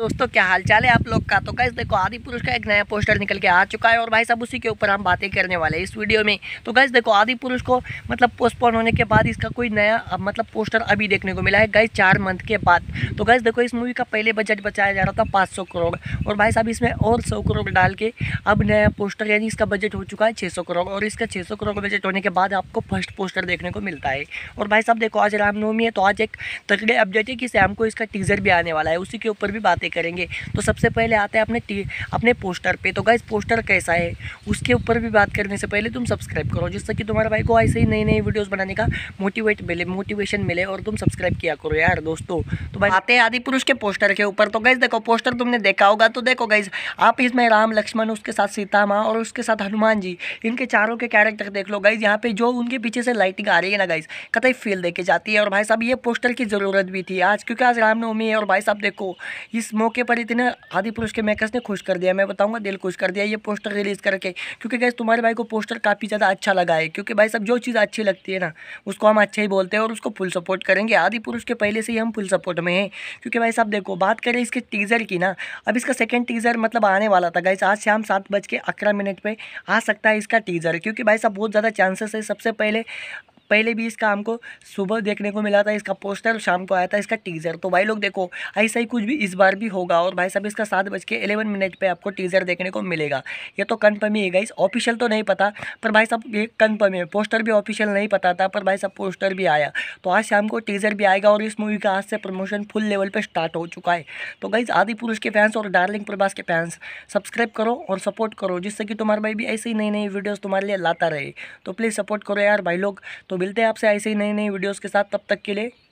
दोस्तों क्या हाल चाल है आप लोग का तो गैस देखो आदि पुरुष का एक नया पोस्टर निकल के आ चुका है और भाई साहब उसी के ऊपर हम बातें करने वाले हैं इस वीडियो में तो गैस देखो आदि पुरुष को मतलब पोस्टपोन होने के बाद इसका कोई नया मतलब पोस्टर अभी देखने को मिला है गैस चार मंथ के बाद तो गैस देखो इस मूवी का पहले बजट बचाया जा रहा था पाँच करोड़ और भाई साहब इसमें और सौ करोड़ डाल के अब नया पोस्टर यानी इसका बजट हो चुका है छः करोड़ और इसका छः करोड़ बजट होने के बाद आपको फर्स्ट पोस्टर देखने को मिलता है और भाई साहब देखो आज रामनवमी है तो आज एक तकड़े अपडेट है कि शाम को इसका टीजर भी आने वाला है उसी के ऊपर भी बातें करेंगे तो सबसे पहले आते हैं अपने अपने पोस्टर पे तो गाइज पोस्टर कैसा है उसके ऊपर भी बात करने से पहले तुम सब्सक्राइब करो जिससे कि तुम्हारे भाई को ऐसे ही नई नई वीडियोज़ बनाने का मोटिवेट मिले मोटिवेशन मिले और तुम सब्सक्राइब किया करो यार दोस्तों तो भाई आते हैं आदि पुरुष के पोस्टर के ऊपर तो गाइज देखो पोस्टर तुमने देखा होगा तो देखो गाइज आप इसमें राम लक्ष्मण उसके साथ सीता माँ और उसके साथ हनुमान जी इनके चारों के कैरेक्टर देख लो गाइज यहाँ पे जो उनके पीछे से लाइटिंग आ रही है ना गाइज कतई फील देके जाती है और भाई साहब ये पोस्टर की ज़रूरत भी थी आज क्योंकि आज रामनवमी है और भाई साहब देखो इस मौके पर इतने आदि पुरुष के मेकर्स ने खुश कर दिया मैं बताऊंगा दिल खुश कर दिया ये पोस्टर रिलीज़ करके क्योंकि गैस तुम्हारे भाई को पोस्टर काफ़ी ज़्यादा अच्छा लगा है क्योंकि भाई सब जो चीज़ अच्छी लगती है ना उसको हम अच्छा ही बोलते हैं और उसको फुल सपोर्ट करेंगे आदि पुरुष के पहले से ही हम फुल सपोर्ट में हैं क्योंकि भाई साहब देखो बात करें इसके टीज़र की ना अब इसका सेकेंड टीज़र मतलब आने वाला था गैस आज शाम सात बज के अक्रह मिनट पर आ सकता है इसका टीज़र क्योंकि भाई साहब बहुत ज़्यादा चांसेस है सबसे पहले पहले भी इसका हमको सुबह देखने को मिला था इसका पोस्टर शाम को आया था इसका टीज़र तो भाई लोग देखो ऐसा ही कुछ भी इस बार भी होगा और भाई साहब इसका सात बज के एलेवन मिनट पर आपको टीज़र देखने को मिलेगा ये तो कन्फर्म ही है गाइस ऑफिशियल तो नहीं पता पर भाई साहब ये कन्फर्म है पोस्टर भी ऑफिशियल नहीं पता था पर भाई साहब पोस्टर भी आया तो आज शाम को टीज़र भी आएगा और इस मूवी का आज से प्रमोशन फुल लेवल पर स्टार्ट हो चुका है तो गाइज आदि पुरुष के फैंस और डार्लिंग प्रभास के फैंस सब्सक्राइब करो और सपोर्ट करो जिससे कि तुम्हारे भाई भी ऐसी नई नई वीडियोज़ तुम्हारे लिए लाता रहे तो प्लीज़ सपोर्ट करो यार भाई लोग तो मिलते हैं आपसे ऐसे ही नई नई वीडियोज़ के साथ तब तक के लिए